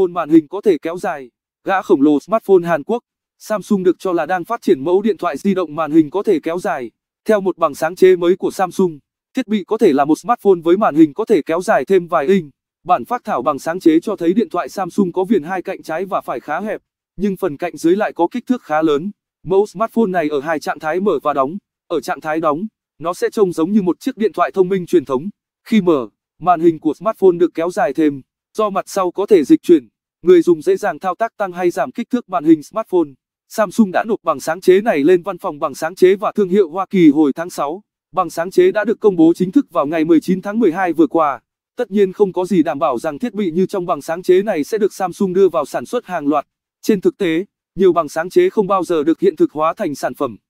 Ôn màn hình có thể kéo dài, gã khổng lồ smartphone Hàn Quốc, Samsung được cho là đang phát triển mẫu điện thoại di động màn hình có thể kéo dài. Theo một bằng sáng chế mới của Samsung, thiết bị có thể là một smartphone với màn hình có thể kéo dài thêm vài inch. Bản phát thảo bằng sáng chế cho thấy điện thoại Samsung có viền hai cạnh trái và phải khá hẹp, nhưng phần cạnh dưới lại có kích thước khá lớn. Mẫu smartphone này ở hai trạng thái mở và đóng. Ở trạng thái đóng, nó sẽ trông giống như một chiếc điện thoại thông minh truyền thống. Khi mở, màn hình của smartphone được kéo dài thêm Do mặt sau có thể dịch chuyển, người dùng dễ dàng thao tác tăng hay giảm kích thước màn hình smartphone. Samsung đã nộp bằng sáng chế này lên văn phòng bằng sáng chế và thương hiệu Hoa Kỳ hồi tháng 6. Bằng sáng chế đã được công bố chính thức vào ngày 19 tháng 12 vừa qua. Tất nhiên không có gì đảm bảo rằng thiết bị như trong bằng sáng chế này sẽ được Samsung đưa vào sản xuất hàng loạt. Trên thực tế, nhiều bằng sáng chế không bao giờ được hiện thực hóa thành sản phẩm.